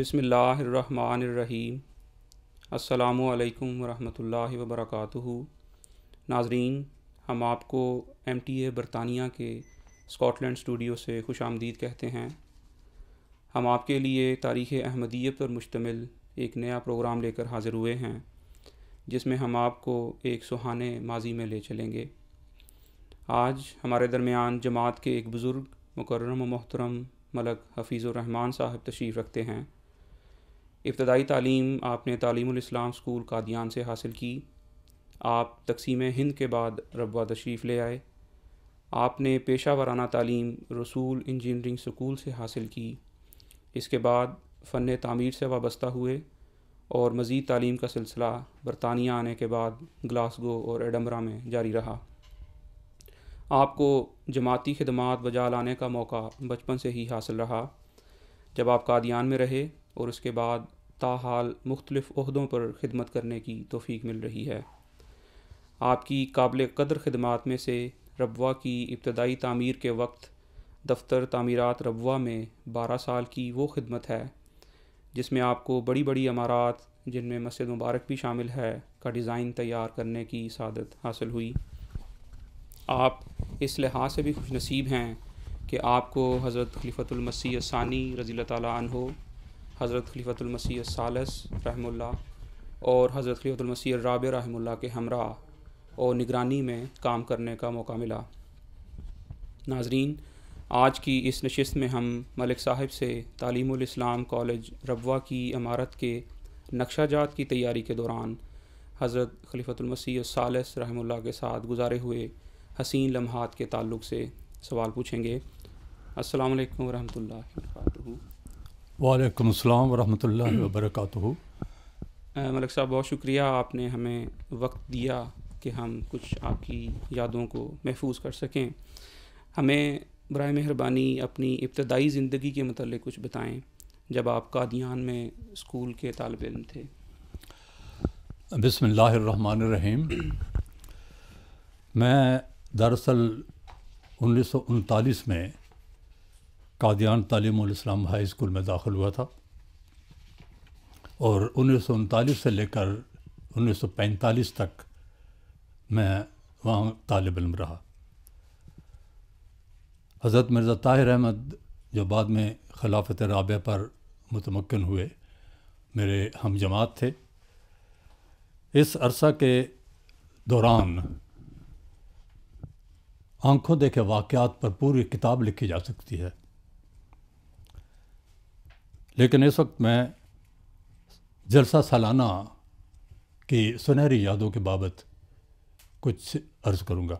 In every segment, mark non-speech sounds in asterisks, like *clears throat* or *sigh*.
बिसमीम् अल्लाम वरहमतुल्लाहि वबरकातुहु नाजरीन हम आपको एम टी ए बरतानिया के स्कॉटलैंड स्टूडियो से खुश आमदीद कहते हैं हम आपके लिए तारीख़ अहमदीत पर मुश्तमिल एक नया प्रोग्राम लेकर हाज़िर हुए हैं जिसमें हम आपको एक सुहाने माजी में ले चलेंगे आज हमारे दरमियान जमात के एक बुज़ुर्ग मुकर्रम मोहतरम मलक हफीज़ुररहमान साहब तशरीफ़ रखते हैं इब्तदाई तालीम आपने तालीम इस्लाम स्कूल कादियान से हासिल की आप तकसीम हिंद के बाद रबा तशरीफ़ ले आए आपने पेशा वाराना तालीम रसूल इंजीनियरिंग स्कूल से हासिल की इसके बाद फ़न तमीर से वाबस्ता हुए और मज़ीद तालीम का सिलसिला बरतानिया आने के बाद ग्लासगो और एडम्बरा में जारी रहा आपको जमाती खदमात बजा लाने का मौका बचपन से ही हासिल रहा जब आप कादियान में रहे और उसके बाद ताहाल मुख्तलिफ़ पर खिदमत करने की तोफ़ी मिल रही है आपकी काबिल कदर खदमात में से रबवा की इब्तदाई तमीर के वक्त दफ्तर तमीरत रबवा में बारह साल की वो खिदमत है जिसमें आपको बड़ी बड़ी अमारात जिनमें मस्जिद मुबारक भी शामिल है का डिज़ाइन तैयार करने की सादत हासिल हुई आप इस लिहाज से भी खुश नसीब हैं कि आपको हज़रत खलीफतुलमसी सानी रज़ी तैन हज़रत खलीफ़तुलमसी सालस रहमुल्ला और हज़रत खलीफ़तुलमसी राब रहमुल्ला के हमरा और निगरानी में काम करने का मौका मिला नाजरीन आज की इस नशस्त में हम मलिक साहब से तालीम कॉलेज रबवा की इमारत के नक्शाजात की तैयारी के दौरान हज़रत खलीफ़तुलमसी सालस रहमुल्ला के साथ गुजारे हुए हसीन लम्हात के ताल्लुक़ से सवाल पूछेंगे अस्सलाम वालेकुम रहमतुल्लाहि वालेकुम अस्सलाम वरहमतुल्लाहि वबरकातुहू मलिक साहब बहुत शुक्रिया आपने हमें वक्त दिया कि हम कुछ आपकी यादों को महफूज कर सकें हमें बर मेहरबानी अपनी इब्तदाई ज़िंदगी के मतलब कुछ बताएं जब आप कादियान में स्कूल के तालब इम थे बसमीम मैं दरअसल उन्नीस में कादियान तालीम हाई स्कूल में दाखिल हुआ था और उन्नीस से लेकर 1945 तक मैं वहाँ तालब इम रहा हज़रत मिर्ज़ा ताहिर अहमद जो बाद में खिलाफत राबे पर मतमक्न हुए मेरे हम जमात थे इस अरसा के दौरान आंखों देखे वाक़ात पर पूरी किताब लिखी जा सकती है लेकिन इस वक्त मैं जलसा सालाना की सुनहरी यादों के बाबत कुछ अर्ज़ करूँगा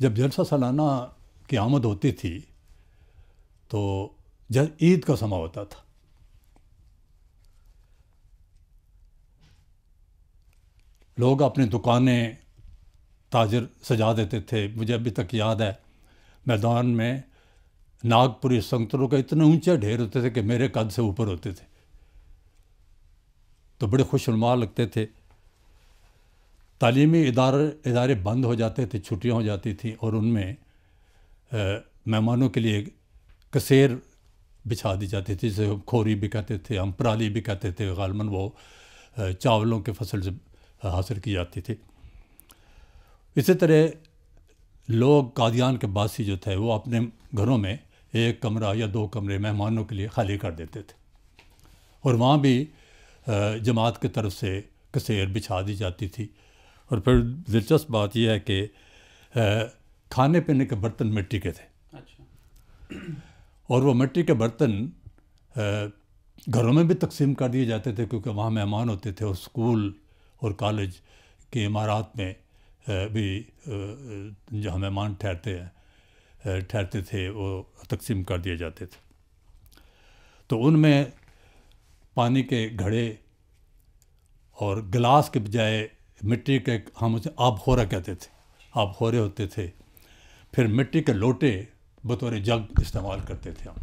जब जलसा सालाना की आमद होती थी तो जब ईद का समा होता था लोग अपनी दुकानें ताजर सजा देते थे मुझे अभी तक याद है मैदान में नागपुरी संतरों का इतने ऊंचे ढेर होते थे कि मेरे कद से ऊपर होते थे तो बड़े खुशनुमा लगते थे तालीमी इदारे इदारे बंद हो जाते थे छुट्टियां हो जाती थी और उनमें मेहमानों के लिए कसेर बिछा दी जाती थी जैसे खोरी भी कहते थे हम पराली भी कहते थे गालमन वो चावलों के फसल से हासिल की जाती थी इसी तरह लोग कादियान के बासी जो थे वो अपने घरों में एक कमरा या दो कमरे मेहमानों के लिए खाली कर देते थे और वहाँ भी जमात की तरफ से कसेर बिछा दी जाती थी और फिर दिलचस्प बात यह है कि खाने पीने के बर्तन मिट्टी के थे अच्छा और वो मिट्टी के बर्तन घरों में भी तकसीम कर दिए जाते थे क्योंकि वहाँ मेहमान होते थे और स्कूल और कॉलेज की इमारत में भी जहाँ मेहमान ठहरते हैं ठहरते थे वो तकसीम कर दिए जाते थे तो उनमें पानी के घड़े और गिलास के बजाय मिट्टी के हम उसे आब होरा कहते थे आब होरे होते थे फिर मिट्टी के लोटे बतौर जग इस्तेमाल करते थे हम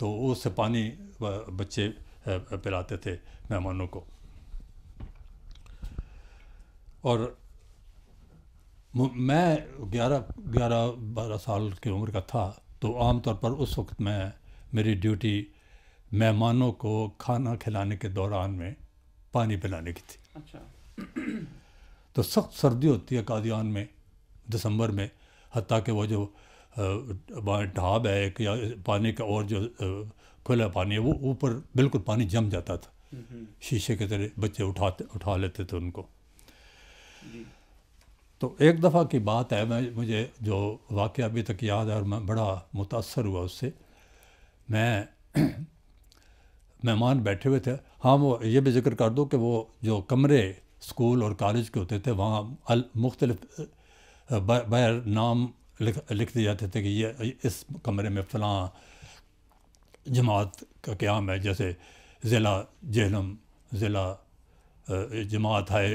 तो उससे पानी बच्चे पिलाते थे मेहमानों को और मैं ग्यारह ग्यारह बारह साल की उम्र का था तो आमतौर पर उस वक्त मैं मेरी ड्यूटी मेहमानों को खाना खिलाने के दौरान में पानी पिलाने की थी अच्छा तो सख्त सर्दी होती है कादियान में दिसंबर में हती कि वो जो ढाब है एक या पानी का और जो खुला पानी है वो ऊपर बिल्कुल पानी जम जाता था हम्म, हम्म। शीशे के तरह बच्चे उठाते उठा लेते थे उनको तो एक दफ़ा की बात है मैं मुझे जो वाक़ अभी तक याद है और मैं बड़ा मुतासर हुआ उससे मैं *clears throat* मेहमान बैठे हुए थे हाँ वो ये भी जिक्र कर दो कि वो जो कमरे स्कूल और कॉलेज के होते थे वहाँ मुख्तलिफ बैर नाम लिख लिख दिए जाते थे कि ये इस कमरे में फ़लाँ जमात का क्याम है जैसे ज़िला जहलम ज़िला जमात है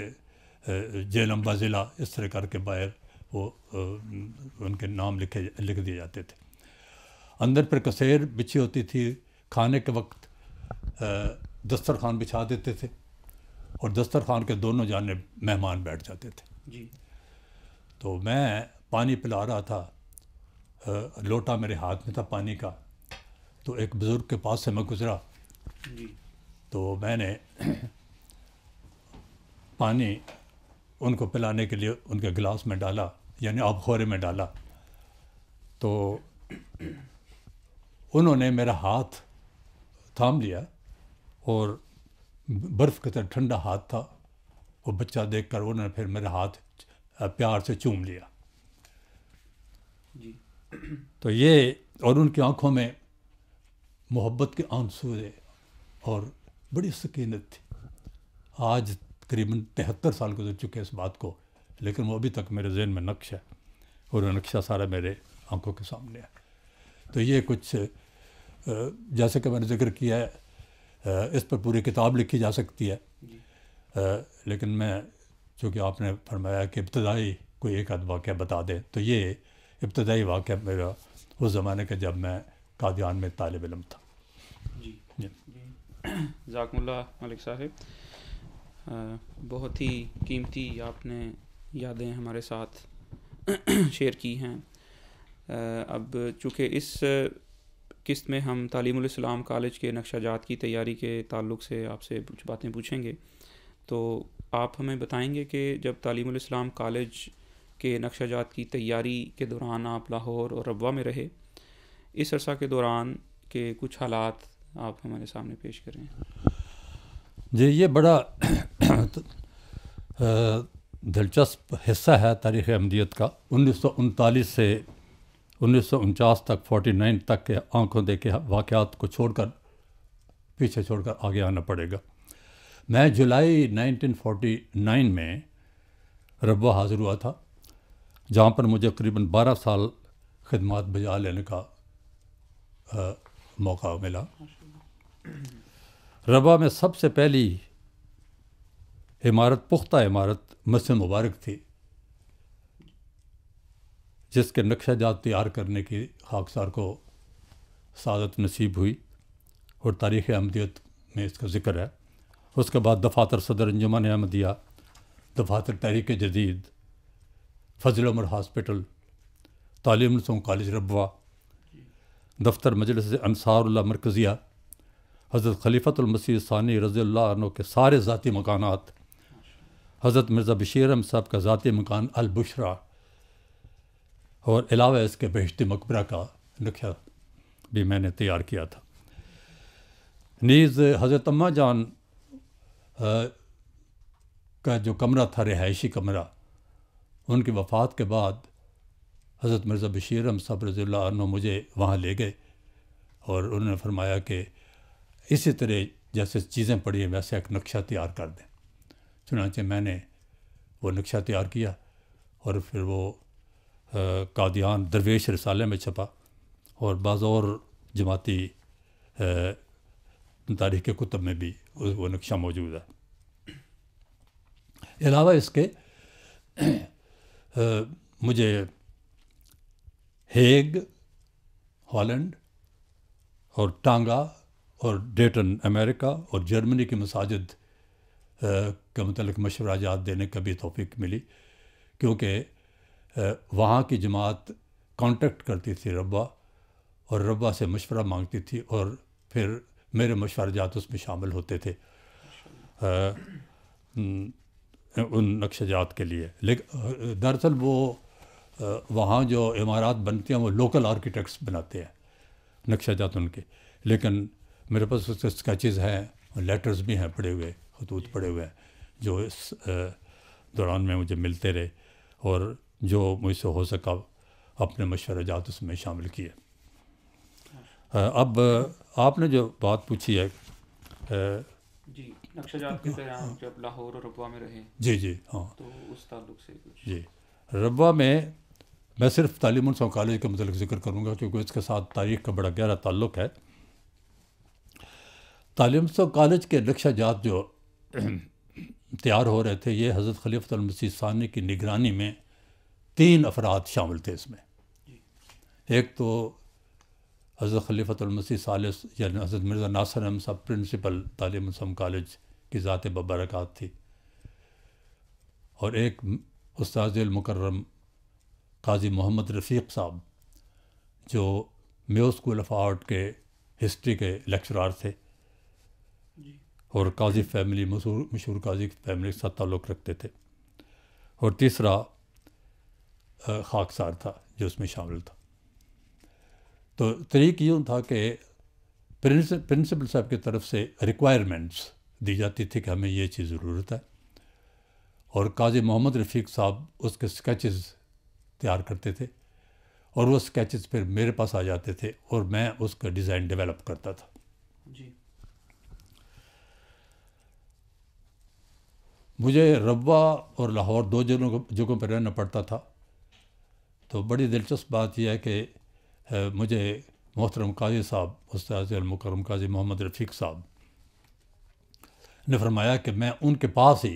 जैलम बाजिला इस तरह करके बाहर वो उनके नाम लिखे लिख दिए जाते थे अंदर पर कसेर बिछी होती थी खाने के वक्त दस्तरखान बिछा देते थे और दस्तरखान के दोनों जानब मेहमान बैठ जाते थे जी तो मैं पानी पिला रहा था लोटा मेरे हाथ में था पानी का तो एक बुज़ुर्ग के पास से मैं गुज़रा तो मैंने पानी उनको पिलाने के लिए उनके गिलास में डाला यानी आबखोरे में डाला तो उन्होंने मेरा हाथ थाम लिया और बर्फ़ के तरह ठंडा हाथ था वो बच्चा देखकर उन्होंने फिर मेरा हाथ प्यार से चूम लिया जी तो ये और उनकी आँखों में मोहब्बत के आंसू और बड़ी सकीनत थी आज तकरीबन तिहत्तर साल गुजर चुके हैं इस बात को लेकिन वो अभी तक मेरे जहन में नक्श है और नक्शा सारा मेरे आंखों के सामने है तो ये कुछ जैसे कि मैंने जिक्र किया है इस पर पूरी किताब लिखी जा सकती है लेकिन मैं चूँकि आपने फरमाया कि इब्तदाई कोई एक आध वाक़ बता दें तो ये इब्तदाई वाक़ मेरा उस ज़माने का जब मैं कादियान में तालब इलम था जी जी जाकमुल्ला मलिक साहब बहुत ही कीमती आपने यादें हमारे साथ *clears throat* शेयर की हैं अब चूँकि इस किस्त में हम तालीम कॉलेज के नक्शा जात की तैयारी के ताल्लुक से आपसे कुछ बातें पूछेंगे तो आप हमें बताएंगे कि जब तालीम कॉलेज के नक्शा जात की तैयारी के दौरान आप लाहौर और रबा में रहे इस अरसा के दौरान के कुछ हालात आप हमारे सामने पेश करें जी ये बड़ा दिलचस्प हिस्सा है तारीख़ अहमदियत का उन्नीस से उन्नीस तक 49 तक के आंखों देखे वाक़ात को छोड़कर पीछे छोड़कर आगे आना पड़ेगा मैं जुलाई 1949 में रबा हाज़िर हुआ था जहाँ पर मुझे करीबन 12 साल खदमात बजा लेने का आ, मौका मिला रबा में सबसे पहली इमारत पुख्ता इमारत मस्जिद मुबारक थी जिसके नक्शा जात तैयार करने की खाकसार को सादत नसीब हुई और तारीख़ अहमदियत में इसका ज़िक्र है उसके बाद दफातर सदर अंजुमन अहमदिया दफातर तहरीक जदीद फजल उमर हॉस्पिटल तालीम कॉलेज रबा दफ्तर मजलिस अनसार मरकज़िया हज़रत खलीफ़तमसी ानी रज़ी अल्लाह के सारे ज़ाती मकान हज़रत मिर्ज़ा बशीरम साहब का ज़ाती मकान अलबुशरा और अलावा इसके बहशती मकबरा का नक्शा भी मैंने तैयार किया था नीज़ हज़रत अम्मा जान आ, का जो कमरा था रिहायशी कमरा उनकी वफ़ात के बाद हज़रत मिर्ज़ा बशीरम साहब रज़ी मुझे वहाँ ले गए और उन्होंने फरमाया कि इसी तरह जैसे चीज़ें पड़ी हैं वैसे एक नक्शा तैयार कर दें चुनाचे मैंने वो नक्शा तैयार किया और फिर वो कादियान दरवेश रसाले में छपा और बाज़ और जमाती तारीख के कुतब में भी वो नक्शा मौजूद है अलावा इसके मुझे हेग हॉलैंड और टांगा और डेटन अमेरिका और जर्मनी की मसाजिद के मतलब मशवरा जात देने का भी तोफ़ी मिली क्योंकि वहाँ की जमात कांटेक्ट करती थी रब्बा और रब्बा से मशवरा मांगती थी और फिर मेरे मशवरा जात उसमें शामिल होते थे आ, उन नक्शजात के लिए लेकिन दरअसल वो वहाँ जो इमारत बनती हैं वो लोकल आर्किटेक्ट्स बनाते हैं नक्शजात उनके लेकिन मेरे पास उसके स्केचेस हैं और लेटर्स भी हैं पड़े हुए खतूत पड़े हुए हैं जो इस दौरान में मुझे मिलते रहे और जो मुझसे हो सका अपने मशवरजात उसमें शामिल किए अब आपने जो बात पूछी है जी जी हाँ तो उस ताल्लुक से कुछ जी रबा में मैं सिर्फ तालीम कॉलेज के मतलब जिक्र करूँगा क्योंकि इसके साथ तारीख का बड़ा गहरा ताल्लुक है तालीम सो तो कॉलेज के लक्ष्य जात जो तैयार हो रहे थे ये हज़रत खलीफतमसी सानी की निगरानी में तीन अफराद शामिल थे इसमें एक तो हज़रत खलीफतमसी सालस यानी हज़रत मिर्ज़ा नासर हम साहब प्रिंसिपल तालीम सम कॉलेज की ज़ात बबरकत थी और एक उस्तादमकरम काजी मोहम्मद रफ़ीक साहब जो मेो स्कूल ऑफ आर्ट के हिस्ट्री के लेक्चरार थे और काजी फैमिली मशहूर मशहूर काजी फैमिली के साथ ताल्लुक़ रखते थे और तीसरा खाकसार था जो उसमें शामिल था तो तरीक यूँ था कि प्रिंस प्रिंसिपल साहब की तरफ से रिक्वायरमेंट्स दी जाती थी कि हमें ये चीज़ ज़रूरत है और काजी मोहम्मद रफ़ीक साहब उसके स्केचेस तैयार करते थे और वो स्केचेस फिर मेरे पास आ जाते थे और मैं उसका डिज़ाइन डेवलप करता था जी मुझे रब्बा और लाहौर दो जगहों जगहों पर रहना पड़ता था तो बड़ी दिलचस्प बात यह है कि मुझे मोहतरम काजी साहब उस्तादमकरम काजी मोहम्मद रफ़ीक साहब ने फरमाया कि मैं उनके पास ही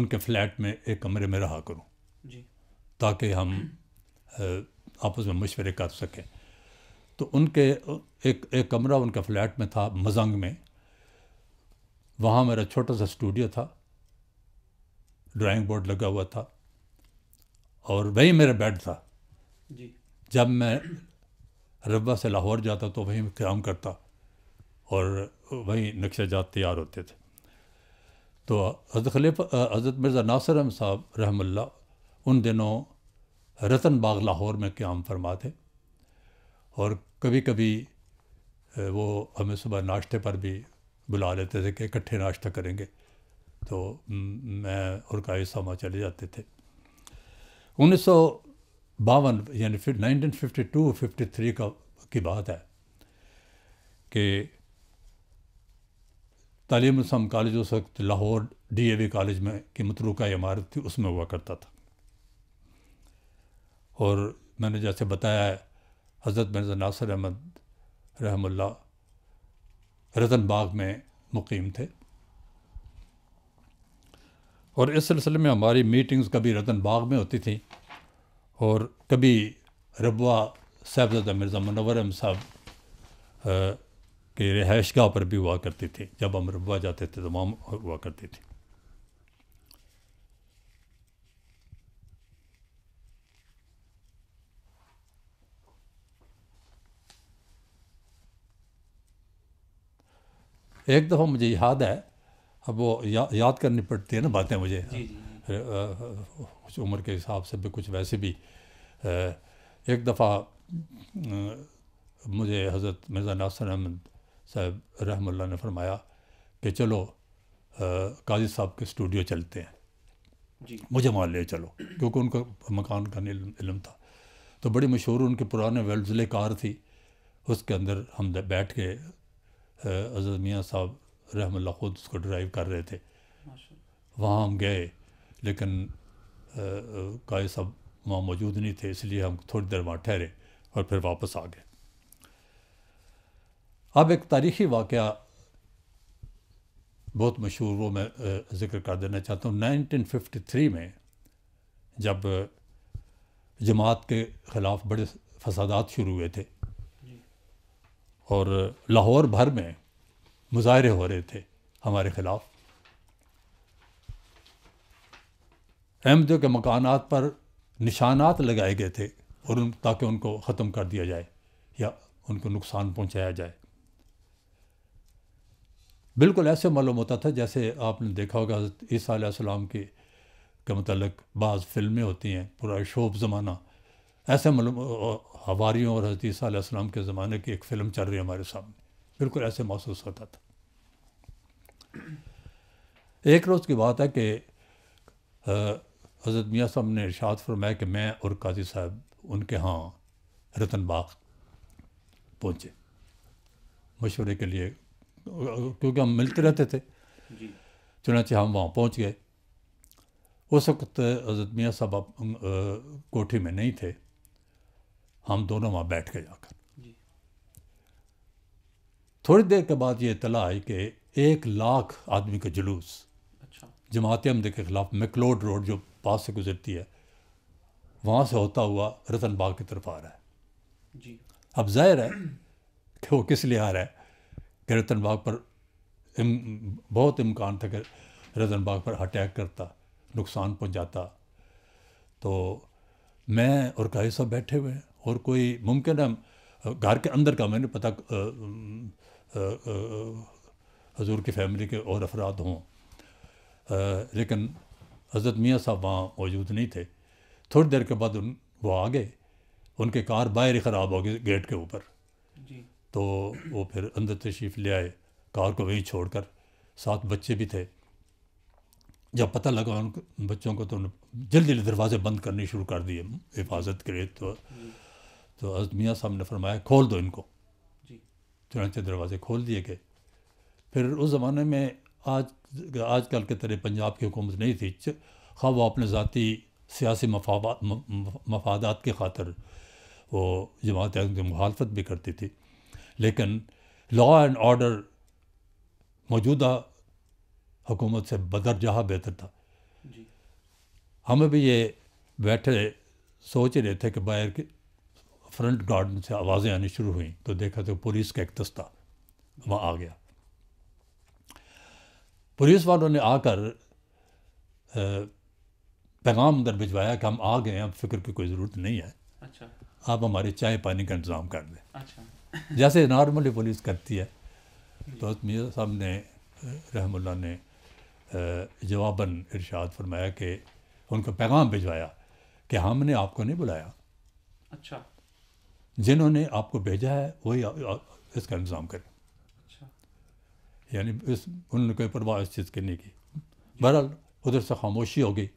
उनके फ्लैट में एक कमरे में रहा करूं ताकि हम आपस में मशवरे कर सकें तो उनके एक एक कमरा उनका फ्लैट में था मजंग में वहाँ मेरा छोटा सा स्टूडियो था ड्राइंग बोर्ड लगा हुआ था और वहीं मेरा बेड था जी जब मैं रबा से लाहौर जाता तो वहीं काम करता और वहीं नक्शा जात तैयार होते थे तो हजरत खलीफा हजरत मिर्ज़ा नासरम साहब रहमल्ला उन दिनों रतन बाग लाहौर में क्याम फरमा थे और कभी कभी वो हमें सुबह नाश्ते पर भी बुला लेते थे कि इकट्ठे नाश्ता करेंगे तो मैं और कायसा में चले जाते थे उन्नीस सौ बावन यानी फिर nineteen fifty two fifty three का की बात है कि तालीम सम कॉलेज उस वक्त लाहौर डीएवी कॉलेज में की मतलूका इमारत थी उसमें हुआ करता था और मैंने जैसे बताया है हज़रत मिर्जा नासर अहमद रहमल्ला रतन बाग में मुकीम थे और इस सिलसिले में हमारी मीटिंग्स कभी रतन बाग में होती थी और कभी रबा साहबजादा मिर्ज़ा मनवर साहब की रिहाइश गाह पर भी हुआ करती थी जब हम रबा जाते थे तो वहाँ हुआ करती थी एक दफ़ा मुझे याद है अब वो या, याद करनी पड़ती है ना बातें मुझे जी जी। कुछ उम्र के हिसाब से भी कुछ वैसे भी एक दफ़ा मुझे हज़रत मिर्ज़ा नासर अहमद साहब रहमल ने फरमाया कि चलो काजी साहब के स्टूडियो चलते हैं जी। मुझे मान ले चलो क्योंकि उनको मकान का इलम था तो बड़ी मशहूर उनके पुराने वेल्डले कार थी उसके अंदर हम बैठ के हजरत मियाँ साहब रहम खुद उसको ड्राइव कर रहे थे वहाँ हम गए लेकिन काय सब वहाँ मौजूद नहीं थे इसलिए हम थोड़ी देर वहाँ ठहरे और फिर वापस आ गए अब एक तारीख़ी वाक़ बहुत मशहूर वो मैं ज़िक्र कर देना चाहता हूँ 1953 में जब जमात के ख़िलाफ़ बड़े फसाद शुरू हुए थे और लाहौर भर में मुजाहरे हो रहे थे हमारे ख़िलाफ़ अहमदियों के मकानात पर निशानात लगाए गए थे और उन ताकि उनको ख़त्म कर दिया जाए या उनको नुकसान पहुंचाया जाए बिल्कुल ऐसे मालूम होता था जैसे आपने देखा होगा हजरत ईसा आसमाम के के मतलब बाज़ फिल्में होती हैं पूरा शोब ज़माना ऐसे मालूम हवारीों और हजरत ईसा आसमाम के ज़माने की एक फ़िल्म चल रही है हमारे सामने बिल्कुल ऐसे महसूस होता था एक रोज़ की बात है कि हज़रत मियाँ साहब ने इर्शाद फरमाया कि मैं और काजी साहब उनके यहाँ रतन बाग पहुँचे मशवरे के लिए क्योंकि हम मिलते रहते थे चुनाचे हम वहाँ पहुँच गए उस वक्त हजरत मियाँ साहब कोठी में नहीं थे हम दोनों वहाँ बैठ के जाकर थोड़ी देर के बाद ये इतला आई कि एक लाख आदमी का जुलूस अच्छा जमात अमद के ख़िलाफ़ मेकलोड रोड जो पास से गुजरती है वहाँ से होता हुआ रतन बाग की तरफ आ रहा है जी अब जाहिर है कि वो किस लिए आ रहा है कि रतन बाग पर इम, बहुत इम्कान था कि रतन बाग पर अटैक करता नुकसान पहुँचाता तो मैं और काई साहब बैठे हुए हैं और कोई मुमकिन है घर के अंदर का मैंने पता हजूर की फैमिली के और अफराद हों लेकिन हज़रत मियाँ साहब वहाँ मौजूद नहीं थे थोड़ी देर के बाद उन वो आ गए उनके कार बाहर ही ख़राब हो गई गेट के ऊपर तो वो फिर अंदर तशीफ़ ले आए कार को वहीं छोड़ कर साथ बच्चे भी थे जब पता लगा उन बच्चों को तो जल्दी जल्दी दरवाजे बंद करने शुरू कर दिए हिफाजत के लिए तो तो हजरत मियाँ साहब ने फरमाया खोल दो इनको चुनाच दरवाजे खोल दिए गए फिर उस ज़माने में आज आजकल के तरह पंजाब की हुकूमत नहीं थी खा वो अपने ज़ाती सियासी मफा मफादात की खातर वो जमात की मुखालफत भी करती थी लेकिन लॉ एंड ऑर्डर मौजूदा हुकूमत से बदर जहाँ बेहतर था हम भी ये बैठे सोच रहे थे कि बाहर फ्रंट गार्डन से आवाज़ें आनी शुरू हुई तो देखा तो पुलिस का एक दस्ता वहाँ आ गया पुलिस वालों ने आकर पैगाम अंदर भिजवाया कि हम आ गए अब फिक्र की कोई ज़रूरत नहीं है अच्छा आप हमारे चाय पानी का इंतज़ाम कर दें अच्छा जैसे नॉर्मली पुलिस करती है तो मीर साहब ने रहमुल्ला ने जवाबन इरशाद फरमाया कि उनको पैगाम भिजवाया कि हमने आपको नहीं बुलाया अच्छा जिन्होंने आपको भेजा है वही इसका इंतज़ाम करें अच्छा। यानी इस उन्होंने कोई परवाह इस चीज़ की नहीं की बहरहाल उधर से खामोशी हो गई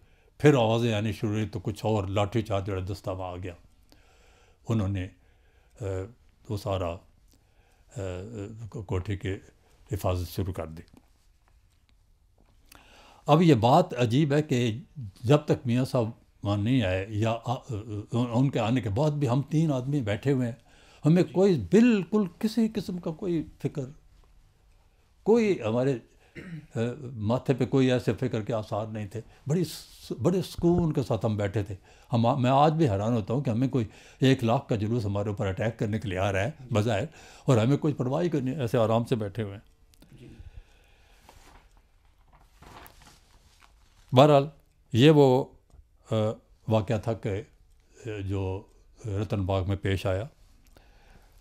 फिर आवाज़ें आनी शुरू हुई तो कुछ और लाठी चार्ज वाला दस्तावा आ गया उन्होंने वो सारा कोठे के हिफाजत शुरू कर दी अब ये बात अजीब है कि जब तक मियाँ साहब वहाँ नहीं आए या आ, उनके आने के बाद भी हम तीन आदमी बैठे हुए हैं हमें कोई बिल्कुल किसी किस्म का कोई फिक्र कोई हमारे माथे पे कोई ऐसे फिक्र के आसार नहीं थे बड़ी बड़े सुकून के साथ हम बैठे थे हम मैं आज भी हैरान होता हूँ कि हमें कोई एक लाख का जुलूस हमारे ऊपर अटैक करने के लिए आ रहा है बज़ाहिर और हमें कोई परवाही करनी ऐसे आराम से बैठे हुए हैं बहरहाल ये वो वाक़ था कि जो रतन बाग में पेश आया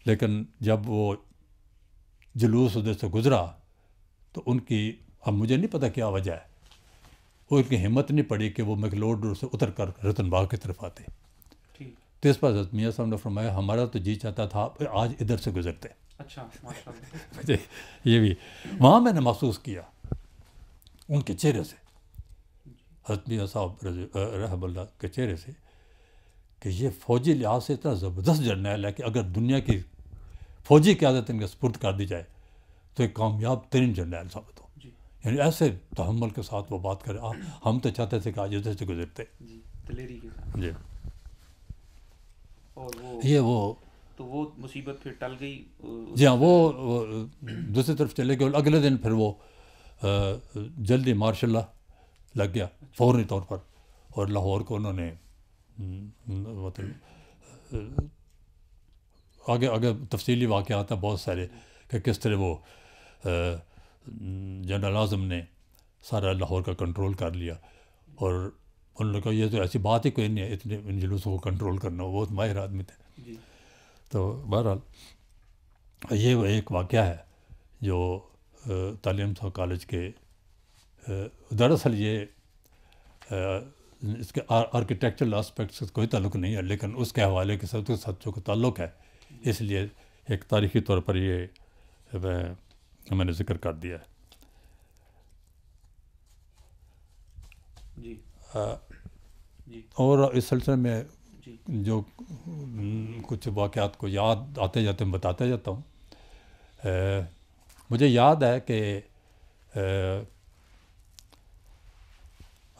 लेकिन जब वो जुलूस उधर से गुज़रा तो उनकी अब मुझे नहीं पता क्या वजह है वो उनकी हिम्मत नहीं पड़ी कि वो मेकलोड रोड से उतर कर रतन बाग की तरफ आते तो इस पर मियाँ साहब ने फरमाया हमारा तो जी चाहता था आज इधर से गुजरते अच्छा *laughs* ये भी वहाँ मैंने महसूस किया उनके चेहरे से हतमी साहब रहमल्ला के चेहरे से कि ये फ़ौजी लिहाज से इतना ज़बरदस्त जर्नैल है कि अगर दुनिया की फ़ौजी क्यादत इनका स्पुर्द कर दी जाए तो एक कामयाब तरीन जर्नैल साबित हो यानी ऐसे तहमल के साथ वो बात करें आ, हम तो चाहते थे कि आज इधर से गुजरते जी, जी और वो ये वो तो वो मुसीबत फिर टल गई जी हाँ वो, वो दूसरी तरफ चले गए अगले दिन फिर वो जल्दी मार्शल्ला लग गया फौरी तौर पर और लाहौर को उन्होंने हम्म, मतलब आगे आगे तफसीली वाक़ आता बहुत सारे कि किस तरह वो जनरल आज़म ने सारा लाहौर का कंट्रोल कर लिया और उन लोगों का ये तो ऐसी बात ही कोई नहीं है इतने इन जुलूसों को कंट्रोल करना बहुत तो माहिर आदमी थे तो बहरहाल ये वो एक वाक़ है जो तालीम साहब कॉलेज के दरअसल ये इसके आर्किटेक्चरल आस्पेक्ट से कोई ताल्लुक नहीं है लेकिन उसके हवाले के साथ साथ जो ताल्लुक है इसलिए एक तारीखी तौर पर ये मैंने जिक्र कर दिया है और इस सिलसिले में जो कुछ वाक़ात को याद आते जाते मैं बताते जाता हूँ मुझे याद है कि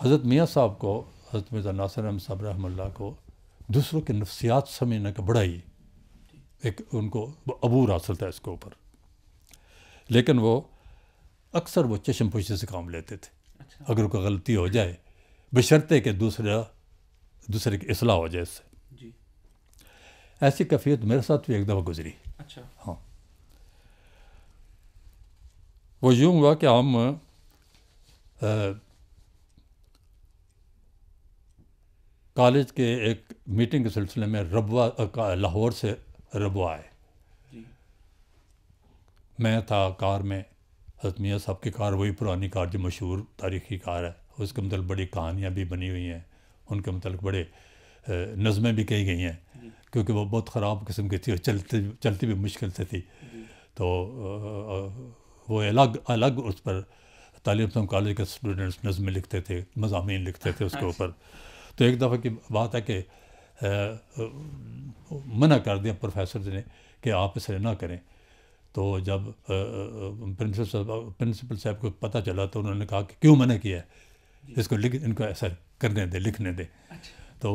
हज़रत मियाँ साहब को हज़रत मिर्ज़ा नासर अहम साहब रहमल्ला को दूसरों के नफसियात समझने का बड़ा ही एक उनको अबूर हासिल था इसके ऊपर लेकिन वो अक्सर वो चश्म पोशी से काम लेते थे अच्छा। अगर कोई गलती हो जाए बशर्ते कि दूसरा दूसरे की असलाह हो जाए इससे ऐसी कैफियत मेरे साथ भी एक दफ़ा गुजरी अच्छा हाँ वो यूँ हुआ कि हम कॉलेज के एक मीटिंग के सिलसिले में रबवा लाहौर से रबवा आए मैं था कार में हजमिया साहब की कार वही पुरानी कार जो मशहूर तारीखी कार है उसके मतलब बड़ी कहानियाँ भी बनी हुई हैं उनके मतलब बड़े नज़में भी कही गई हैं क्योंकि वो बहुत ख़राब किस्म की थी और चलती चलती भी मुश्किल से थी तो वो अलग अलग उस पर तालीम कॉलेज के स्टूडेंट्स नज़में लिखते थे मजामी लिखते थे उसके अच्छा। ऊपर तो एक दफ़ा की बात है कि मना कर दिया प्रोफेसर ने कि आप इसे ना करें तो जब प्रिंसिपल साहब प्रिंसिपल साहब को पता चला तो उन्होंने कहा कि क्यों मना किया है इसको लिख इनको ऐसा करने दें लिखने दें अच्छा। तो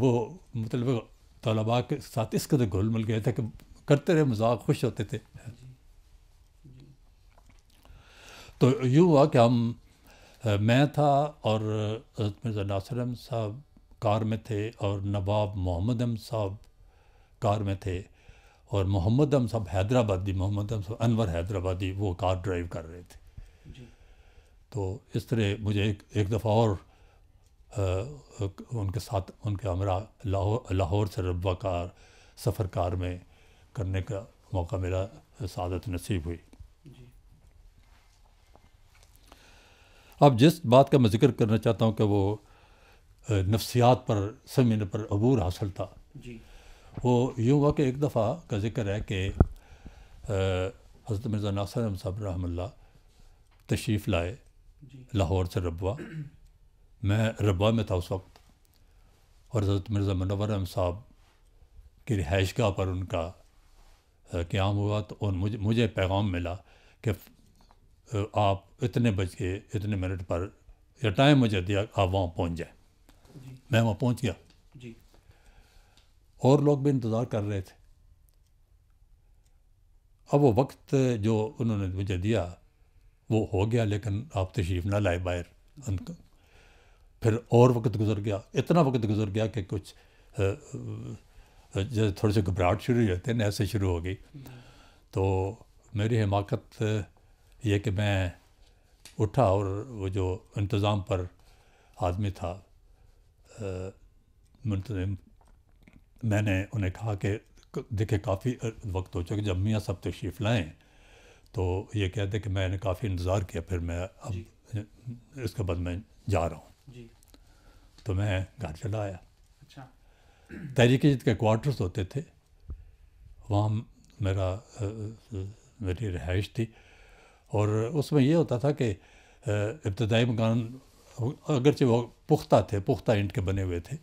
वो मतलब तलबा के साथ इस कदर घुल मिल गया था कि करते रहे मजाक खुश होते थे तो यूँ हुआ कि हम मैं था और मिर्ज़ा नासिर अहमद साहब कार में थे और नवाब मोहम्मद अहम साहब कार में थे और मोहम्मद अहम साहब हैदराबादी मोहम्मद अहम साहब अनवर हैदराबादी वो कार ड्राइव कर रहे थे जी। तो इस तरह मुझे एक एक दफ़ा और आ, उनके साथ उनके हमरा लाहौर लाहौर से रबा कार सफ़र कार में करने का मौका मेरा सादत नसीब हुई अब जिस बात का मैं जिक्र करना चाहता हूँ कि वो नफ्सियात पर समझने पर अबूर हासिल था जी वो यूँ हुआ कि एक दफ़ा का जिक्र है कि हज़रत मिर्ज़ा नासर अहम साहब रहमल्ला तशरीफ़ लाए लाहौर से रबा मैं रबा में था उस वक्त और हज़रत मिर्ज़ा मनवर अहम साहब की रिहाइश गाह पर उनका क्याम हुआ तो उन मुझे मुझे पैगाम मिला कि आप इतने बज के इतने मिनट पर या टाइम मुझे दिया आप वहाँ पहुँच जाए मैं वहाँ पहुँच गया जी और लोग भी इंतज़ार कर रहे थे अब वो वक्त जो उन्होंने मुझे दिया वो हो गया लेकिन आप तशरीफ़ ना लाए बाहर फिर और वक्त गुजर गया इतना वक्त गुजर गया कि कुछ जैसे थोड़े से घबराहट शुरू हो जाते हैं ऐसे शुरू हो गई तो मेरी हिमाकत ये कि मैं उठा और वो जो इंतज़ाम पर आदमी था मुंतजम मैंने उन्हें कहा कि देखे काफ़ी वक्त हो चुका जब मियाँ सब तशरीफ़ लाएँ तो ये कहते कि मैंने काफ़ी इंतज़ार किया फिर मैं अब इसके बाद मैं जा रहा हूँ तो मैं घर चला आया अच्छा तहरीक जित के क्वार्टर्स होते थे वहाँ मेरा मेरी रहाइश थी और उसमें यह होता था कि इब्तदाई मकान अगरचे वो पुख्ता थे पुख्ता इंट के बने हुए थे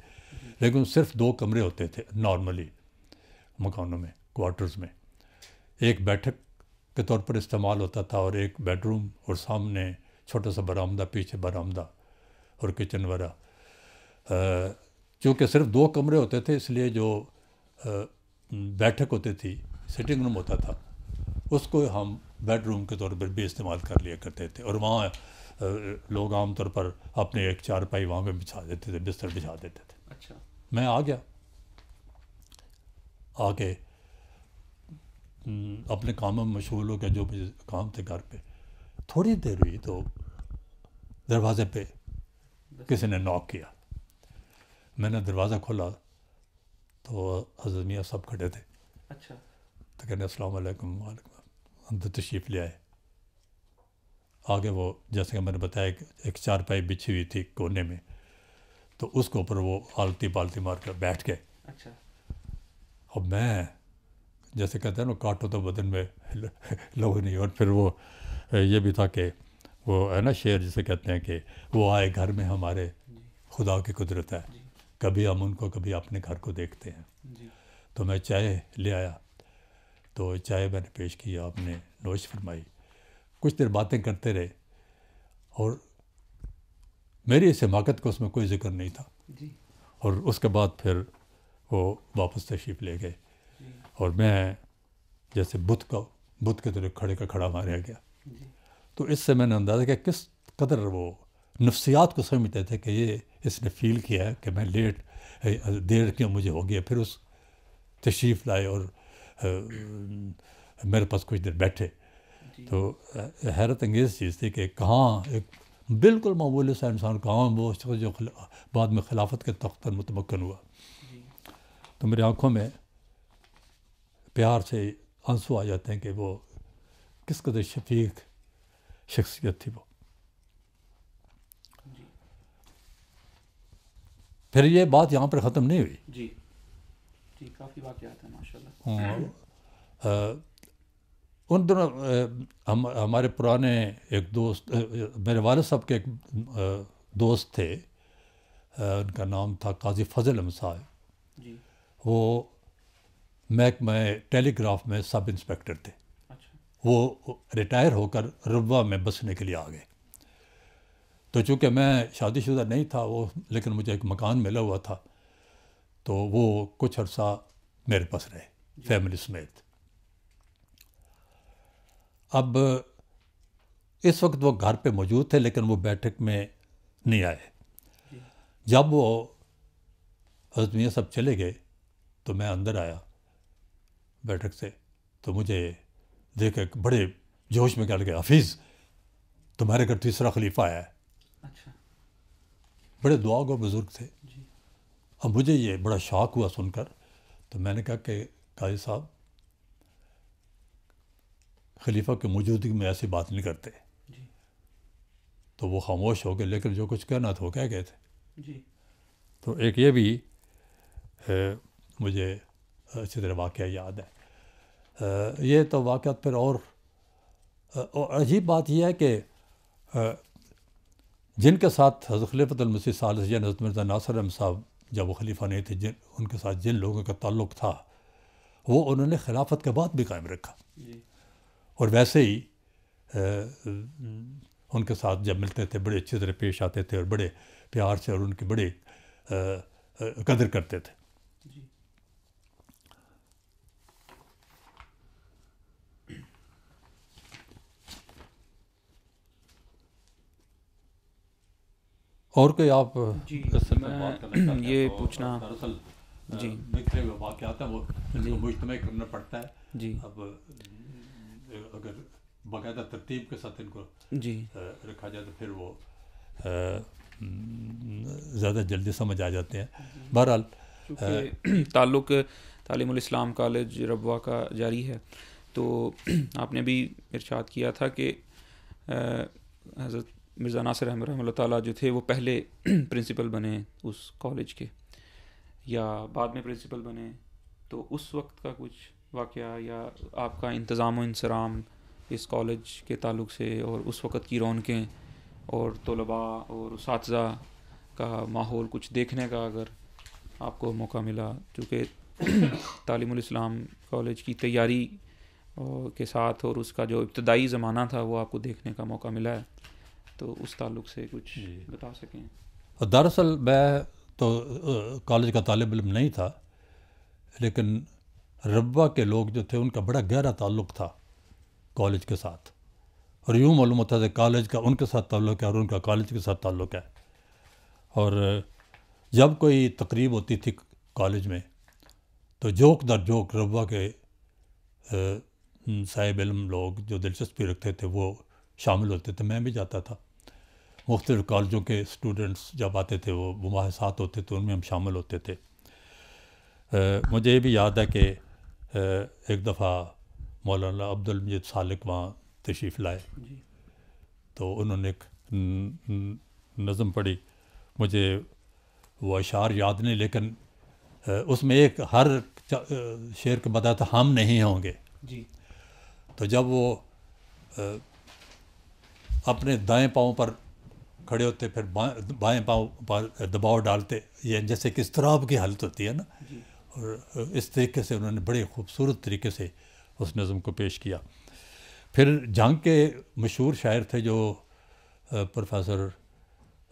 लेकिन सिर्फ दो कमरे होते थे नॉर्मली मकानों में क्वार्टर्स में एक बैठक के तौर पर इस्तेमाल होता था और एक बेडरूम और सामने छोटा सा बरामदा पीछे बरामदा और किचन वगैरह चूँकि सिर्फ दो कमरे होते थे इसलिए जो बैठक होती थी सिटिंग रूम होता था उसको हम बेडरूम के तौर पर भी इस्तेमाल कर लिया करते थे और वहाँ लोग आम तौर पर अपने एक चारपाई वहाँ पर बिछा देते थे बिस्तर बिछा देते थे अच्छा मैं आ गया आके अपने काम में मशगूल हो गया जो मुझे काम थे घर पे थोड़ी देर हुई तो दरवाजे पे किसी ने नॉक किया मैंने दरवाज़ा खोला तो हजरत मियाँ सब खड़े थे अच्छा तो कहने अस्सलाम वालेकुम अंदर तशीफ ले आए आगे वो जैसे कि मैंने बताया एक चारपाई बिछी हुई थी कोने में तो उसके ऊपर वो आलती पालती मार कर बैठ गए अच्छा और मैं जैसे कहते हैं ना काटो तो बदन में *laughs* लो नहीं और फिर वो ये भी था कि वो है ना शेर जिसे कहते हैं कि वो आए घर में हमारे खुदा की कुदरत है कभी हम उनको कभी अपने घर को देखते हैं तो मैं चाय ले आया तो चाय मैंने पेश की आपने नोश फरमाई कुछ देर बातें करते रहे और मेरी इस हिमाकत का उसमें कोई ज़िक्र नहीं था और उसके बाद फिर वो वापस तशीफ ले गए और मैं जैसे बुत का बुत के तरह खड़े का खड़ा मारा गया तो इससे मैंने अंदाज़ा किया किस कदर वो नफ्सियात को समझते थे कि ये इसने फील किया है कि मैं लेट देर क्यों मुझे हो गया फिर उस तशरीफ़ लाए और मेरे पास कुछ देर बैठे तो हैरत अंगेज़ चीज़ थी कि कहाँ एक बिल्कुल मामूल सा इंसान कहाँ वो शख्स जो बाद में खिलाफत के तख्त पर मुतमकन हुआ तो मेरी आँखों में प्यार से आंसू आ जाते हैं कि वो किस कदर शफीक शख्सियत थी वो फिर ये बात यहाँ पर ख़त्म नहीं हुई जी हाँ। उन दोनों हम हमारे पुराने एक दोस्त मेरे वाल साहब के एक दोस्त थे उनका नाम था काजी फजल साहब वो महकमे टेलीग्राफ में सब इंस्पेक्टर थे अच्छा। वो रिटायर होकर रुबा में बसने के लिए आ गए तो चूँकि मैं शादीशुदा नहीं था वो लेकिन मुझे एक मकान मिला हुआ था तो वो कुछ अरसा मेरे पास रहे फैमिली समेत अब इस वक्त वो घर पे मौजूद थे लेकिन वो बैठक में नहीं आए जब वो हजमिया सब चले गए तो मैं अंदर आया बैठक से तो मुझे देख बड़े जोश में कह गया हफीज़ तुम्हारे घर तीसरा खलीफा आया है अच्छा बड़े दुआ गो बुज़ुर्ग थे अब मुझे ये बड़ा शौक हुआ सुनकर तो मैंने कहा कि काजी साहब खलीफा के मौजूदगी में ऐसी बात नहीं करते तो वो खामोश हो गए लेकिन जो कुछ कहना था वो कह गए थे जी तो एक ये भी ए, मुझे अच्छी तरह वाक़ याद है आ, ये तो वाक़ फिर और, और अजीब बात यह है कि जिनके साथ हज़रत खलीफत साल हजरत मिर्ज़ा नासर साहब जब वो खलीफा नहीं थे जिन उनके साथ जिन लोगों का ताल्लुक था वो उन्होंने खिलाफत के बाद भी कायम रखा और वैसे ही आ, उनके साथ जब मिलते थे बड़े अच्छी तरह पेश आते थे और बड़े प्यार से और उनकी बड़ी कदर करते थे और कोई आप जी *clears throat* ये पूछना दरअसल जी बिखरे हुए हैं वो करना पड़ता है जी अब अगर बाकायदा तरतीब के साथ इनको जी रखा जाए तो फिर वो ज़्यादा जल्दी समझ आ जाते हैं बहरहाल *clears throat* ताल्लुक तालीम कॉलेज रबा का जारी है तो *clears throat* आपने भी इर्शाद किया था कि हज़रत मिर्ज़ा नासिर अहमद रहमल ताला जो थे वो पहले *clears throat* प्रिंसिपल बने उस कॉलेज के या बाद में प्रिंसिपल बने तो उस वक्त का कुछ वाक़ या आपका इंतज़ाम इंसराम इस कॉलेज के ताल्लुक से और उस वक़्त की रौनकें और तलबा और उस का माहौल कुछ देखने का अगर आपको मौका मिला चूँकि *clears throat* तलीम कॉलेज की तैयारी के साथ और उसका जो इब्तदाई ज़माना था वो आपको देखने का मौका मिला है तो उस ताल्लुक से कुछ बता सकें और दरअसल मैं तो कॉलेज का तालब इम नहीं था लेकिन रबा के लोग जो थे उनका बड़ा गहरा ताल्लुक था कॉलेज के साथ और यूँ मालूम होता था कॉलेज का उनके साथ ताल्लुक है और उनका कॉलेज के साथ ताल्लुक है और जब कोई तकरीब होती थी कॉलेज में तो जोक दर जोक रबा के साहिब इलम लोग जो दिलचस्पी रखते थे वो शामिल होते थे मैं भी जाता था मुख्तु कॉलेजों के स्टूडेंट्स जब आते थे वो मुबासात होते थे उनमें हम शामिल होते थे आ, मुझे ये भी याद है कि एक दफ़ा मौलाना अब्दुल मजीद सालिक वहाँ तशीफ लाए तो उन्होंने एक नज़म पढ़ी मुझे वो अशार याद नहीं लेकिन उसमें एक हर शेर के बता था हम नहीं होंगे जी तो जब वो अपने दाएं पाँव पर खड़े होते फिर बा, बाएं पाँव पर दबाव डालते ये जैसे कि इसतराब की हालत होती है ना और इस तरीके से उन्होंने बड़े खूबसूरत तरीके से उस नज़म को पेश किया फिर जंग के मशहूर शायर थे जो प्रोफेसर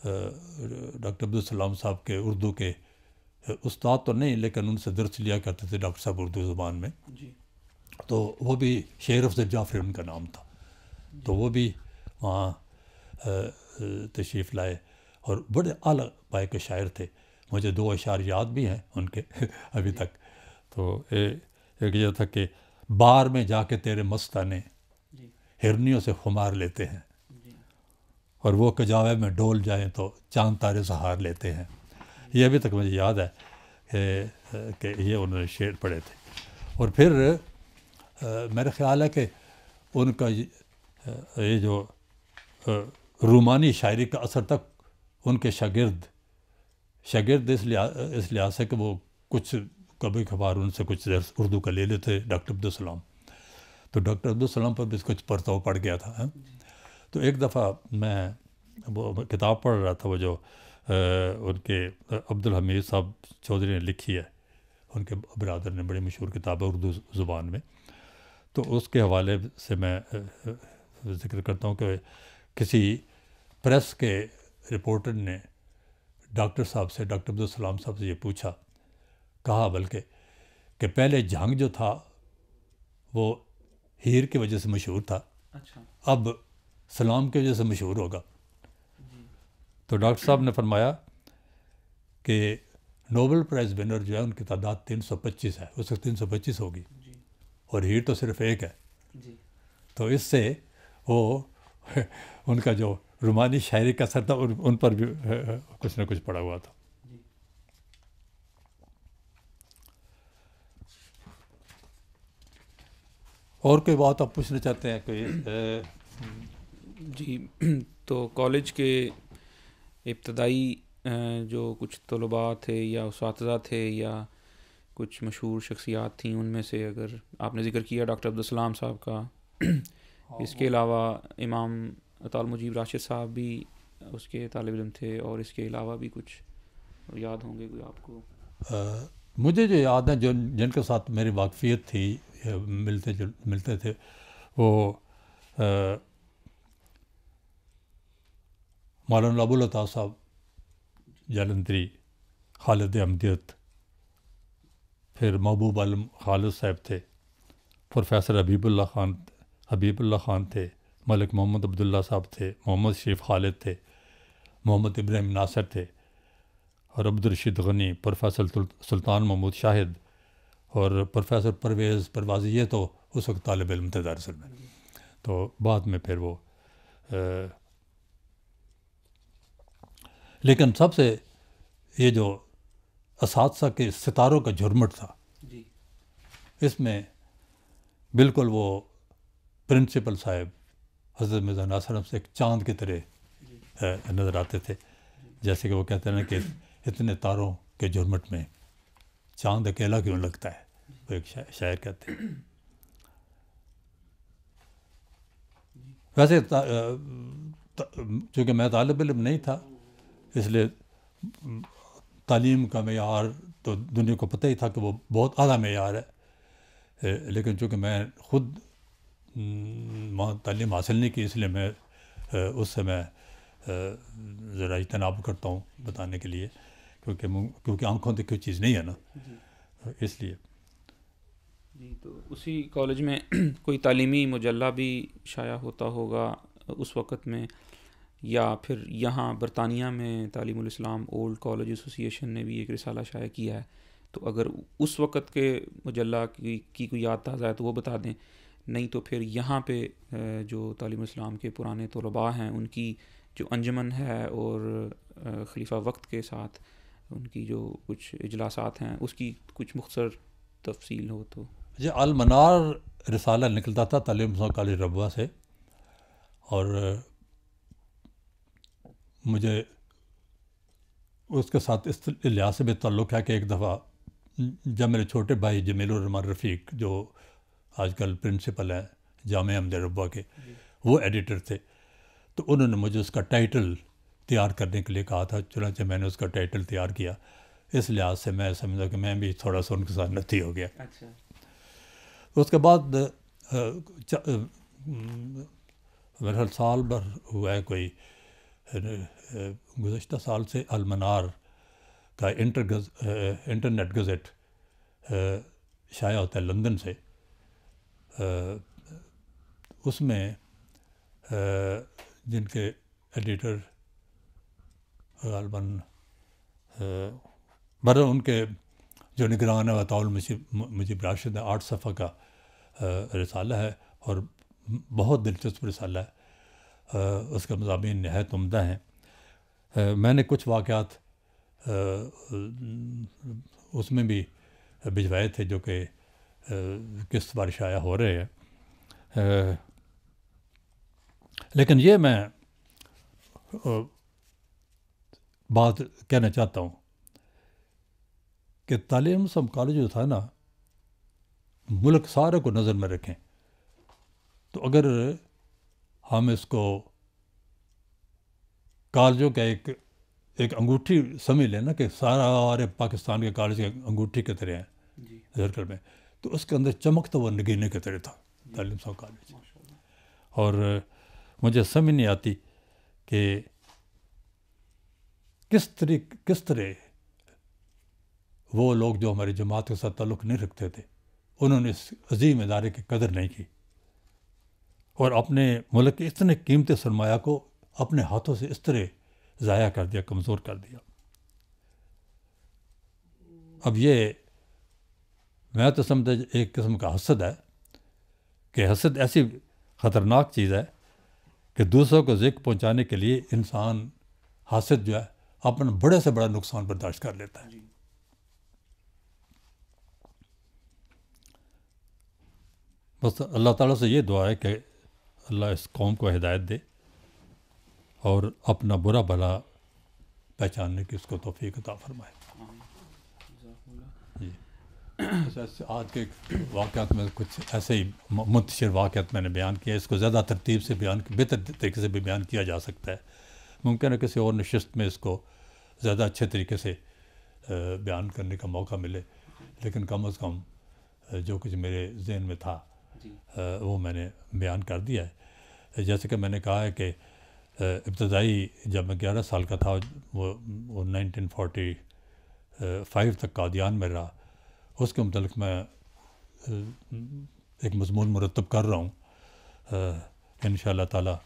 डॉक्टर अब्दुलसलाम साहब के उर्दू के उस्ताद तो नहीं लेकिन उनसे दर्ज लिया करते थे डॉक्टर साहब उर्दू ज़ुबान में तो वो भी शेर अफजल जाफरी उनका नाम था तो वो भी वहाँ तशरीफ़ लाए और बड़े अला पाए के शायर थे मुझे दो अशार याद भी हैं उनके *laughs* अभी तक तो ए, एक यह था कि बार में जाके तेरे मस्ताने हिरनियों से खुमार लेते हैं और वो कजावे में डोल जाएं तो चांद तारे सहार लेते हैं ये अभी तक मुझे याद है कि ये उन्होंने शेर पढ़े थे और फिर मेरा ख्याल है कि उनका ये जो रूमानी शायरी का असर तक उनके शागिर्द शागिर्द इस लिहाज इस लिहाज से कि वो कुछ कभी कभार उनसे कुछ दर्स उर्दू का ले लेते डॉक्टर अब्दुलसलाम तो डॉक्टर अब्दुलसलाम पर भी कुछ परताव पड़ गया था है? तो एक दफ़ा मैं वो किताब पढ़ रहा था वो जो आ, उनके अब्दुल हमीद साहब चौधरी ने लिखी है उनके बरदर ने बड़ी मशहूर किताब है उर्दू ज़ुबान में तो उसके हवाले से मैं ज़िक्र करता हूँ कि किसी प्रेस के रिपोर्टर ने डॉक्टर साहब से डॉक्टर अब्दुलसलाम साहब से ये पूछा कहा बल्कि कि पहले जंग जो था वो हीर की वजह से मशहूर था अच्छा अब सलाम की वजह से मशहूर होगा तो डॉक्टर साहब ने फरमाया कि नोबल प्राइज़ विनर जो है उनकी तादाद 325 है उस वक्त 325 होगी और हीर तो सिर्फ एक है तो इससे वो *laughs* उनका जो रुमानी शायरी का असर था और उन पर भी कुछ ना कुछ पड़ा हुआ था और कोई बात आप पूछना चाहते हैं कोई जी *clears throat* तो कॉलेज के इब्तदाई जो कुछ तलबा थे या उस थे या कुछ मशहूर शख्सियात थीं उनमें से अगर आपने जिक्र किया डॉक्टर सलाम साहब का *clears throat* हाँ, इसके अलावा इमाम मुजीब राशिद साहब भी उसके तालब इम थे और इसके अलावा भी कुछ याद होंगे कोई आपको आ, मुझे जो याद है जो जिनके साथ मेरी वाकफियत थी मिलते जुल मिलते थे वो मौलाना अबुलता साहब जलंतरी खालिद अमदियत फिर महबूब आलम खालिद साहब थे प्रोफेसर हबीबुल्ला खान हबीबुल्ला खान थे मलिक मोहम्मद अब्दुल्ला साहब थे मोहम्मद शेफ खालिद थे मोहम्मद इब्राहिम नासर थे और अब्दुलरशीद गनी प्रोफेसर सुल्तान महमूद शाहिद और प्रोफेसर परवेज़ परवाज़ ये तो उस वक्त तालब इलम थे दरअसल में तो बाद में फिर वो आ, लेकिन सबसे ये जो इस के सितारों का झुरमट था इसमें बिल्कुल वो प्रिंसिपल साहब हज़रत मिर्ज़ा नासर से एक चांद की तरह नज़र आते थे जैसे कि वो कहते हैं कि इतने तारों के झुरमट में चांद अकेला क्यों लगता है वो एक शायर, शायर कहते हैं वैसे चूँकि मैं तालब इलम नहीं था इसलिए तालीम का मैार तो दुनिया को पता ही था कि वो बहुत आला मैार है लेकिन चूँकि मैं ख़ुद तलीम हम्म, हासिल नहीं की इसलिए मैं उस समय ज़रा इतनाब करता हूँ बताने के लिए क्योंकि क्योंकि आंखों तक कोई चीज़ नहीं है ना इसलिए जी तो उसी कॉलेज में *clears throat* कोई तलीमी मुजल्ला भी शाया होता होगा उस वक़्त में या फिर यहाँ बरतानिया में तालीम ओल्ड कॉलेज एसोसिएशन ने भी एक रिसाला शाया किया है तो अगर उस वक़्त के मुजल्ला की, की कोई याद ताज़ा है तो वो बता दें नहीं तो फिर यहाँ पे जो तालीम इस्लाम के पुराने तलबा हैं उनकी जो अंजमन है और खलीफा वक्त के साथ उनकी जो कुछ इजलासात हैं उसकी कुछ मुख्तर तफसील हो तो जी अच्छा, अलमनार रिसाला निकलता था तालीम कॉलेज रबा से और मुझे उसके साथ इस लिहाज से भी तल्लुक़ है कि एक दफ़ा जब मेरे छोटे भाई जमील रमान रफ़ीक जो आजकल प्रिंसिपल हैं जाम रबा के वो एडिटर थे तो उन्होंने मुझे उसका टाइटल तैयार करने के लिए कहा था चुनाचे मैंने उसका टाइटल तैयार किया इस लिहाज से मैं समझा कि मैं भी थोड़ा सा उनके साथ नथी हो गया अच्छा। उसके बाद हर साल भर हुआ है कोई गुज्त साल से अलमनार का इंटर गज, इंटरनेट गज़ेट शाया होता है लंदन से उसमें जिनके एडिटर गालबन बर मतलब उनके जो निगरान है वताउल मुजीब मुजीब राशिद आठ सफ़ा का रसाला है और बहुत दिलचस्प रसाला है उसका मजामी नहायत उमदा हैं मैंने कुछ वाक़ात उसमें भी भिजवाए थे जो कि किस्त बारिश आया हो रहे हैं लेकिन ये मैं बात कहना चाहता हूँ कि तालीम सब कॉलेज जो था ना मुल्क सारे को नज़र में रखें तो अगर हम इसको कॉलेजों का एक एक अंगूठी समझ लें ना कि सारे पाकिस्तान के कॉलेज के अंगूठी के तरह हैं जी। में तो उसके अंदर चमकता तो वह नगीने के तरह था तालीम साहब कॉलेज और मुझे समझ नहीं आती कि किस तरह किस तरह वो लोग जो हमारी जमात के साथ ताल्लुक़ नहीं रखते थे उन्होंने इस अजीम इदारे की कदर नहीं की और अपने मुल्क के इतने कीमती सरमाया को अपने हाथों से इस तरह ज़ाया कर दिया कमज़ोर कर दिया अब ये मैं तो समझा एक किस्म का हसद है कि हसद ऐसी ख़तरनाक चीज़ है कि दूसरों को जिक पहुंचाने के लिए इंसान हसद जो है अपना बड़े से बड़ा नुकसान बर्दाश्त कर लेता है बस अल्लाह ताला से ये दुआ है कि अल्लाह इस कौम को हिदायत दे और अपना बुरा भला पहचानने की उसको तोफ़ी कता फरमाए जी आज के वाक़ में कुछ ऐसे ही मुंतशर वाक़ मैंने बयान किया इसको ज़्यादा तरतीब से बयान बेहतर तरीके से भी बयान किया जा सकता है मुमकिन है किसी और नशस्त में इसको ज़्यादा अच्छे तरीके से बयान करने का मौका मिले लेकिन कम अज़ कम जो कुछ मेरे जहन में था वो मैंने बयान कर दिया है जैसे कि मैंने कहा है कि इब्तदाई जब मैं ग्यारह साल का था वो नाइनटीन फोटी फाइव तक कादियान में रहा उसके मतलब मैं एक मजमून मुरतब कर रहा हूँ इन ताला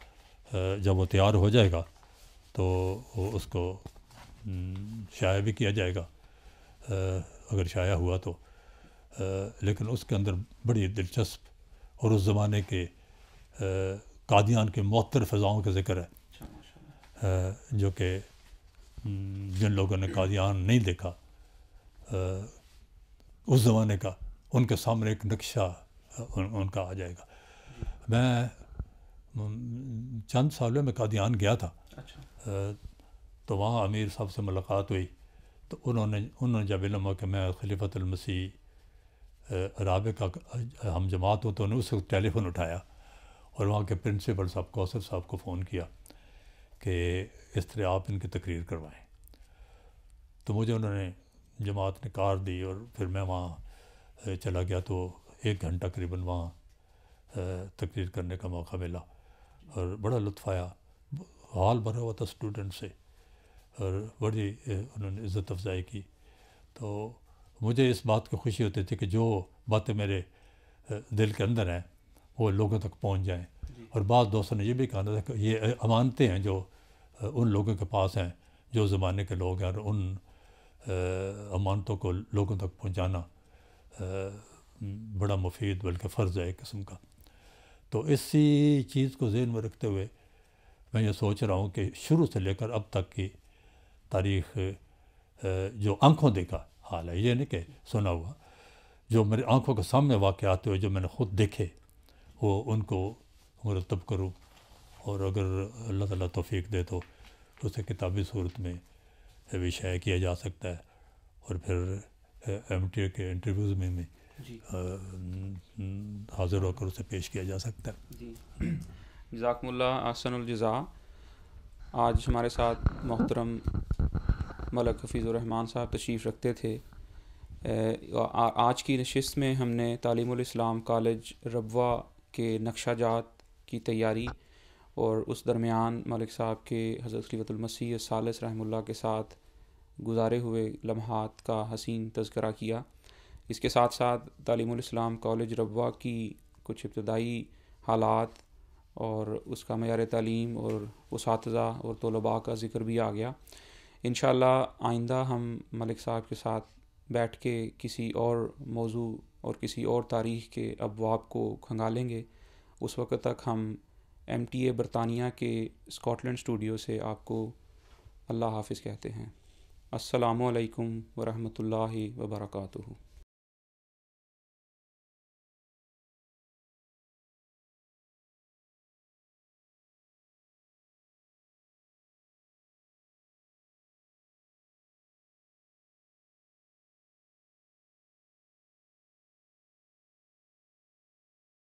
जब वो तैयार हो जाएगा तो उसको शाया भी किया जाएगा अगर शाया हुआ तो लेकिन उसके अंदर बड़ी दिलचस्प और उस ज़माने के कादियान के मौतर फ़जाओं का जिक्र है जो कि जिन लोगों ने कादियान नहीं देखा उस ज़माने का उनके सामने एक नक्शा उन, उनका आ जाएगा मैं चंद सालों में कादियान गया था अच्छा। तो वहाँ अमीर साहब से मुलाकात हुई तो उन्होंने उन्होंने जब इलम कि मैं खलीफतलमसी रबे का हम जमात हो तो उन्होंने उस वक्त टेलीफ़ोन उठाया और वहाँ के प्रिंसिपल साहब कौसर साहब को फ़ोन किया कि इस तरह आप इनकी तकरीर करवाएं तो मुझे उन्होंने जमात ने कार दी और फिर मैं वहाँ चला गया तो एक घंटा करीबन वहाँ तकरीर करने का मौका मिला और बड़ा लुत्फ आया हाल भरा हुआ था स्टूडेंट से और बड़ी उन्होंने इज़्ज़त अफजाई की तो मुझे इस बात की खुशी होती थी कि जो बातें मेरे दिल के अंदर हैं वो लोगों तक पहुँच जाएँ और बाद दोस्तों ने यह भी कहा था कि ये अमानते हैं जो उन लोगों के पास हैं जो ज़माने के लोग हैं और उन अमानतों को लोगों तक पहुँचाना बड़ा मुफीद बल्कि फ़र्ज़ है एक किस्म का तो इसी चीज़ को जेन में रखते हुए मैं ये सोच रहा हूँ कि शुरू से लेकर अब तक की तारीख जो आँखों देखा हाल है ये नहीं कि सुना हुआ जो मेरे आँखों के सामने वाक़ आते हुए जो मैंने ख़ुद देखे वो उनको मुरतब करूँ और अगर अल्लाह ताला तौफीक दे तो उसे किताबी सूरत में विषय किया जा सकता है और फिर एम के इंटरव्यूज़ में भी हाजिर होकर उसे पेश किया जा सकता है जजाकमल्ला आसनजा आज हमारे साथ मोहतरम मलक हफीज़ुररहमान साहब तशरीफ़ रखते थे आज की नशस्त में हमने तालीम इस्लाम कॉलेज रबवा के नक्शा जात की तैयारी और उस दरमियान मलिक साहब के हज़रत खलीवतुलमसीह सालस रहमुल्ला के साथ गुजारे हुए लम्हात का हसीन तस्करा किया इसके साथ साथ तलीम कॉलेज रबा की कुछ इब्तदाई हालात और उसका मैार तलीम और उस और तलबा का ज़िक्र भी आ गया इन आइंदा हम मलिक साहब के साथ बैठ के किसी और मौजू और किसी और तारीख़ के अबवाब को खंगालेंगे उस वक़्त तक हम एम टी ए बरतानिया के स्कॉटलैंड स्टूडियो से आपको अल्लाह हाफिज़ कहते हैं असलकम वरहमल वर्का